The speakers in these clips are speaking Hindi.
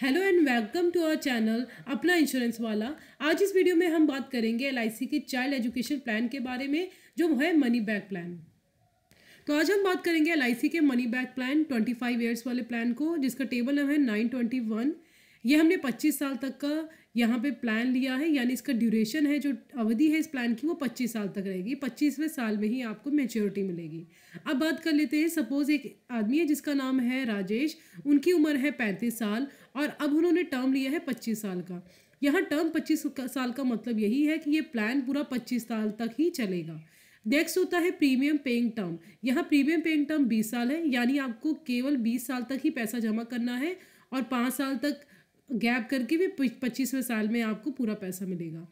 hello and welcome to our channel अपना इंश्योरेंस वाला आज इस वीडियो में हम बात करेंगे एल के चाइल्ड एजुकेशन प्लान के बारे में जो है मनी बैक प्लान तो आज हम बात करेंगे एल के money back plan 25 five years वाले प्लान को जिसका टेबल नंबर है नाइन ट्वेंटी वन ये हमने 25 साल तक का यहाँ पे प्लान लिया है यानी इसका ड्यूरेशन है जो अवधि है इस प्लान की वो 25 साल तक रहेगी पच्चीसवें साल में ही आपको मेच्योरिटी मिलेगी अब बात कर लेते हैं सपोज़ एक आदमी है जिसका नाम है राजेश उनकी उम्र है पैंतीस साल और अब उन्होंने टर्म लिया है पच्चीस साल का यहाँ टर्म पच्चीस साल का मतलब यही है कि ये प्लान पूरा पच्चीस साल तक ही चलेगा नेक्स्ट होता है प्रीमियम पेइंग टर्म यहाँ प्रीमियम पेइंग टर्म बीस साल है यानी आपको केवल बीस साल तक ही पैसा जमा करना है और पाँच साल तक गैप करके भी पच्चीसवें साल में आपको पूरा पैसा मिलेगा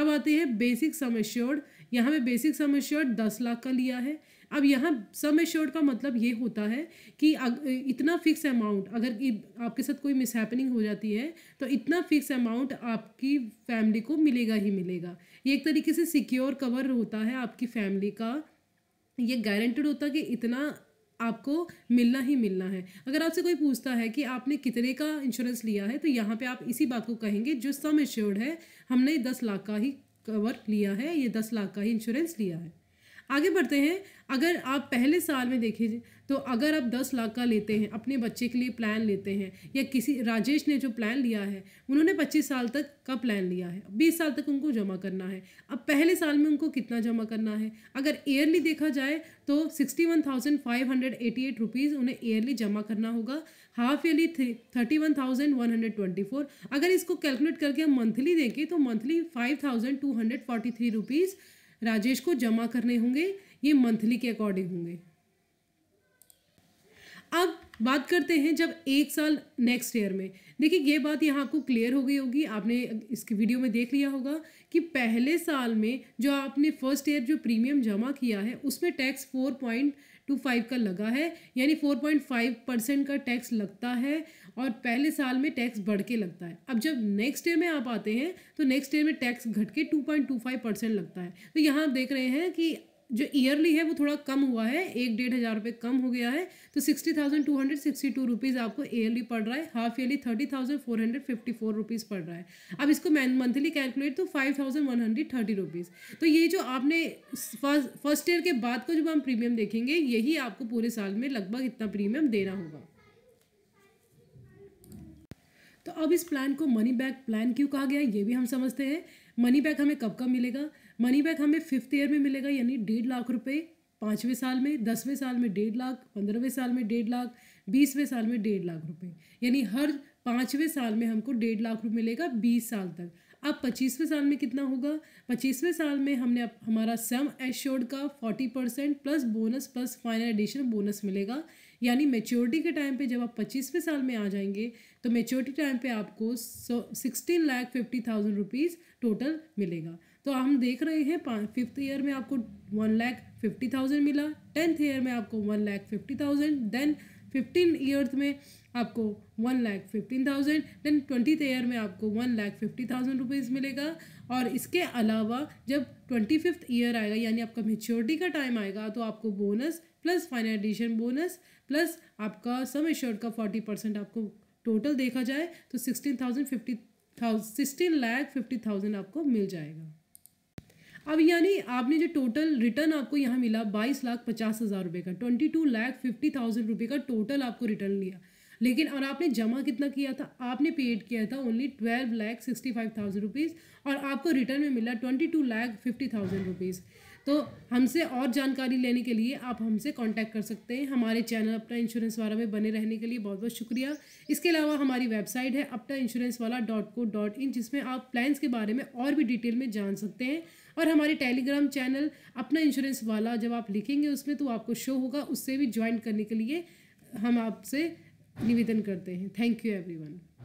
अब आते हैं बेसिक सम एश्योर्ड यहाँ पे बेसिक सम एश्योर्ड दस लाख का लिया है अब यहाँ सम एश्योर्ड का मतलब ये होता है कि इतना फिक्स अमाउंट अगर आपके साथ कोई मिसहैपनिंग हो जाती है तो इतना फिक्स अमाउंट आपकी फैमिली को मिलेगा ही मिलेगा ये एक तरीके से सिक्योर कवर होता है आपकी फैमिली का ये गारंटेड होता है कि इतना आपको मिलना ही मिलना है अगर आपसे कोई पूछता है कि आपने कितने का इंश्योरेंस लिया है तो यहाँ पे आप इसी बात को कहेंगे जो सम एश्योर्ड है हमने दस लाख का ही कवर लिया है ये दस लाख का ही इंश्योरेंस लिया है आगे बढ़ते हैं अगर आप पहले साल में देखें तो अगर आप दस लाख का लेते हैं अपने बच्चे के लिए प्लान लेते हैं या किसी राजेश ने जो प्लान लिया है उन्होंने पच्चीस साल तक का प्लान लिया है बीस साल तक उनको जमा करना है अब पहले साल में उनको कितना जमा करना है अगर ईयरली देखा जाए तो sixty one thousand five hundred eighty eight rupees उन्हें ईयरली जमा करना होगा half yearly thirty one thousand one hundred twenty four अगर इसको कैलकुलेट करके हम मंथली देखें तो monthly five thousand two hundred forty three rupees Rajesh को जमा करने होंगे ये मंथली के अकॉर्डिंग होंगे अब बात करते हैं जब एक साल नेक्स्ट ईयर में देखिए ये बात यहाँ आपको क्लियर हो गई होगी आपने इसके वीडियो में देख लिया होगा कि पहले साल में जो आपने फर्स्ट ईयर जो प्रीमियम जमा किया है उसमें tax four point two five का लगा है यानी फोर पॉइंट फाइव परसेंट का टैक्स लगता है और पहले साल में टैक्स बढ़ के लगता है अब जब नेक्स्ट ईयर में आप आते हैं तो नेक्स्ट ईयर में टैक्स घट के two point two five percent लगता है तो यहाँ आप देख रहे हैं कि जो ईयरली है वो थोड़ा कम हुआ है एक डेढ़ हज़ार रुपये कम हो गया है तो sixty thousand two hundred sixty two rupees आपको ईयरली पड़ रहा है half yearly thirty thousand four hundred fifty four rupees पड़ रहा है अब इसको मंथली कैलकुलेट तो five thousand one hundred thirty rupees तो ये जो आपने फर्स्ट ईयर के बाद को जब हम प्रीमियम देखेंगे यही आपको पूरे साल में लगभग इतना प्रीमियम देना होगा तो अब इस प्लान को मनी बैक प्लान क्यों कहा गया ये भी हम समझते हैं मनी बैक हमें कब कब मिलेगा मनी बैक हमें फिफ्थ ईयर में मिलेगा यानी डेढ़ लाख रुपये पाँचवें साल में दसवें साल में डेढ़ लाख पंद्रहवें साल में डेढ़ लाख बीसवें साल में डेढ़ लाख रुपये यानी हर पाँचवें साल में हमको डेढ़ लाख रुपये मिलेगा बीस साल तक अब पच्चीसवें साल में कितना होगा पच्चीसवें साल में हमने हमारा सम एश्योर्ड का forty percent plus bonus plus final addition bonus मिलेगा यानी मेच्योरिटी के टाइम पे जब आप पच्चीसवें साल में आ जाएंगे तो मेच्योरिटी टाइम पे आपको sixteen lakh fifty thousand rupees total मिलेगा तो हम देख रहे हैं फिफ्थ ईयर में आपको वन लाख फिफ्टी थाउजेंड मिला टेंथ ईयर में आपको one lakh fifty thousand then fifteen year में आपको one lakh fifteen thousand then twenty year में आपको one lakh fifty thousand rupees मिलेगा और इसके अलावा जब ट्वेंटी फिफ्थ ईयर आएगा यानी आपका मेच्योरिटी का टाइम आएगा तो आपको bonus plus final addition bonus plus आपका सम एश्योर्ड का फोर्टी परसेंट आपको टोटल देखा जाए तो sixteen thousand fifty thousand sixteen lakh fifty thousand आपको मिल जाएगा अब यानी आपने जो टोटल रिटर्न आपको यहाँ मिला बाईस लाख पचास हज़ार रुपये का twenty two lakh fifty thousand रुपये का टोटल आपको रिटर्न लिया लेकिन और आपने जमा कितना किया था आपने पेड किया था only twelve lakh sixty five thousand rupees और आपको रिटर्न में मिला twenty two lakh fifty thousand rupees तो हमसे और जानकारी लेने के लिए आप हमसे कांटेक्ट कर सकते हैं हमारे चैनल अपना इंश्योरेंस वाला में बने रहने के लिए बहुत बहुत शुक्रिया इसके अलावा हमारी वेबसाइट है अपना इंश्योरेंस वाला डॉट को डॉट इन जिसमें आप प्लान्स के बारे में और भी डिटेल में जान सकते हैं और हमारे टेलीग्राम चैनल अपना इंश्योरेंस वाला जब आप लिखेंगे उसमें तो आपको शो होगा उससे भी ज्वाइन करने के लिए हम आपसे निवेदन करते हैं थैंक यू एवरीवन